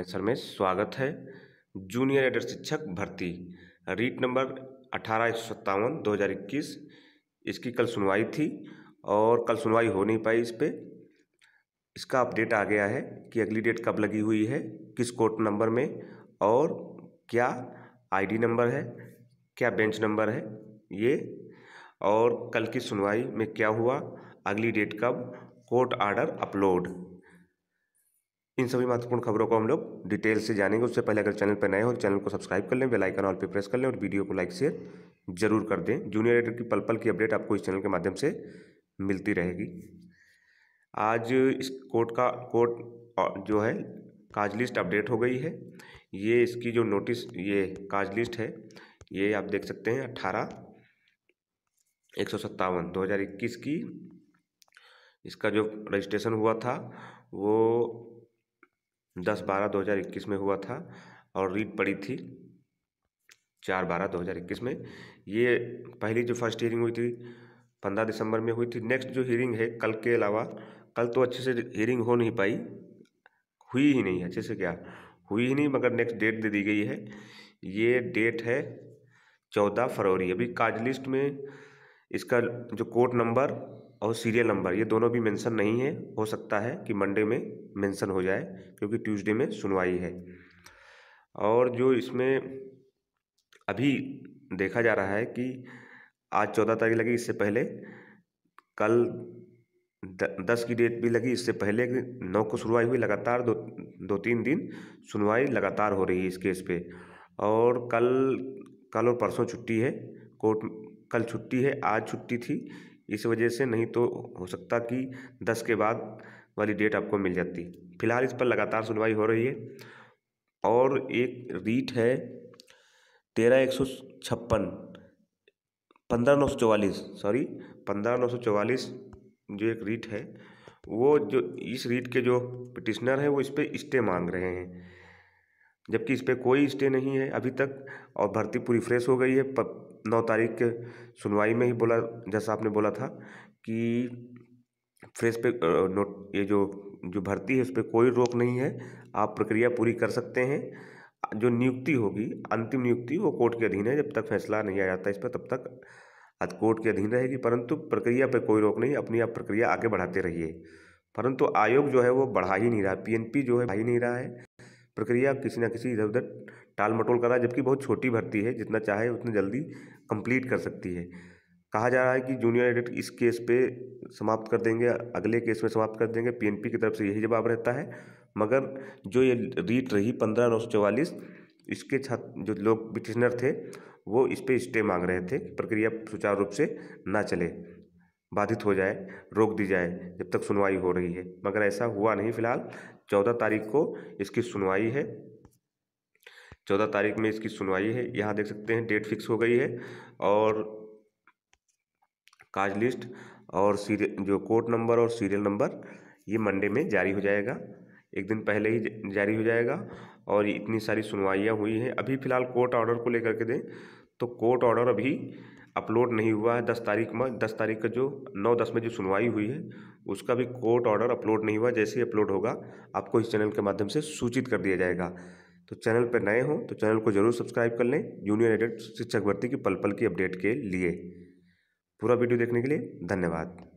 sir में स्वागत है जूनियर एडर शिक्षक भर्ती रीट नंबर अठारह एक सत्तावन दो हज़ार इक्कीस इसकी कल सुनवाई थी और कल सुनवाई हो नहीं पाई इस पर इसका अपडेट आ गया है कि अगली डेट कब लगी हुई है किस कोर्ट नंबर में और क्या आईडी नंबर है क्या बेंच नंबर है ये और कल की सुनवाई में क्या हुआ अगली डेट कब कोर्ट आर्डर अपलोड इन सभी महत्वपूर्ण खबरों को हम लोग डिटेल से जानेंगे उससे पहले अगर चैनल पर नए हो तो चैनल को सब्सक्राइब कर लें बेल आइकन ऑल पर प्रेस कर लें और वीडियो को लाइक शेयर जरूर कर दें जूनियर एडिटर की पल पल की अपडेट आपको इस चैनल के माध्यम से मिलती रहेगी आज इस कोर्ट का कोर्ट जो है काज लिस्ट अपडेट हो गई है ये इसकी जो नोटिस ये काज लिस्ट है ये आप देख सकते हैं अट्ठारह एक सौ सत्तावन दो हज़ार इक्कीस की इसका जो रजिस्ट्रेशन हुआ था वो दस बारह दो हज़ार इक्कीस में हुआ था और रीट पड़ी थी चार बारह दो हज़ार इक्कीस में ये पहली जो फर्स्ट हियरिंग हुई थी पंद्रह दिसंबर में हुई थी नेक्स्ट जो हियरिंग है कल के अलावा कल तो अच्छे से हियरिंग हो नहीं पाई हुई ही नहीं अच्छे से क्या हुई ही नहीं मगर नेक्स्ट डेट दे दी गई है ये डेट है चौदह फरवरी अभी काज लिस्ट में इसका जो कोड नंबर और सीरियल नंबर ये दोनों भी मेंशन नहीं है हो सकता है कि मंडे में मेंशन हो जाए क्योंकि ट्यूसडे में सुनवाई है और जो इसमें अभी देखा जा रहा है कि आज चौदह तारीख लगी इससे पहले कल द, दस की डेट भी लगी इससे पहले नौ को सुनवाई हुई लगातार दो दो तीन दिन सुनवाई लगातार हो रही है इस केस पे और कल कल और परसों छुट्टी है कोर्ट कल छुट्टी है आज छुट्टी थी इस वजह से नहीं तो हो सकता कि दस के बाद वाली डेट आपको मिल जाती फिलहाल इस पर लगातार सुनवाई हो रही है और एक रीट है तेरह एक सौ छप्पन पंद्रह नौ सौ चौवालीस सॉरी पंद्रह नौ सौ चौवालीस जो एक रीट है वो जो इस रीट के जो पिटिशनर है वो इस पर स्टे मांग रहे हैं जबकि इस पर कोई स्टे नहीं है अभी तक और भर्ती पूरी फ्रेश हो गई है नौ तारीख के सुनवाई में ही बोला जैसा आपने बोला था कि फ्रेश पे नोट ये जो जो भर्ती है उस पर कोई रोक नहीं है आप प्रक्रिया पूरी कर सकते हैं जो नियुक्ति होगी अंतिम नियुक्ति वो कोर्ट के अधीन है जब तक फैसला नहीं आ जाता इस पर तब तक आज कोर्ट के अधीन रहेगी परंतु प्रक्रिया पर कोई रोक नहीं अपनी आप प्रक्रिया आगे बढ़ाते रहिए परंतु आयोग जो है वो बढ़ा ही नहीं रहा पीएनपी जो है बढ़ा ही नहीं रहा है प्रक्रिया किसी ना किसी इधर उधर टाल मटोल कर रहा है जबकि बहुत छोटी भर्ती है जितना चाहे उतनी जल्दी कंप्लीट कर सकती है कहा जा रहा है कि जूनियर एडिट इस केस पे समाप्त कर देंगे अगले केस में समाप्त कर देंगे पीएनपी की तरफ से यही जवाब रहता है मगर जो ये रीट रही पंद्रह नौ सौ चौवालीस इसके छात्र जो लोग पिटिशनर थे वो इस पर स्टे मांग रहे थे प्रक्रिया सुचारू रूप से ना चले बाधित हो जाए रोक दी जाए जब तक सुनवाई हो रही है मगर ऐसा हुआ नहीं फिलहाल चौदह तारीख को इसकी सुनवाई है चौदह तारीख में इसकी सुनवाई है यहाँ देख सकते हैं डेट फिक्स हो गई है और काज लिस्ट और सीरियल जो कोर्ट नंबर और सीरियल नंबर ये मंडे में जारी हो जाएगा एक दिन पहले ही जारी हो जाएगा और इतनी सारी सुनवाइयाँ हुई हैं अभी फ़िलहाल कोर्ट ऑर्डर को लेकर के दें तो कोर्ट ऑर्डर अभी अपलोड नहीं हुआ है दस तारीख में दस तारीख का जो नौ दस में जो सुनवाई हुई है उसका भी कोर्ट ऑर्डर अपलोड नहीं हुआ जैसे ही अपलोड होगा आपको इस चैनल के माध्यम से सूचित कर दिया जाएगा तो चैनल पर नए हों तो चैनल को जरूर सब्सक्राइब कर लें जूनियर एडेड शिक्षक भर्ती की पल पल की अपडेट के लिए पूरा वीडियो देखने के लिए धन्यवाद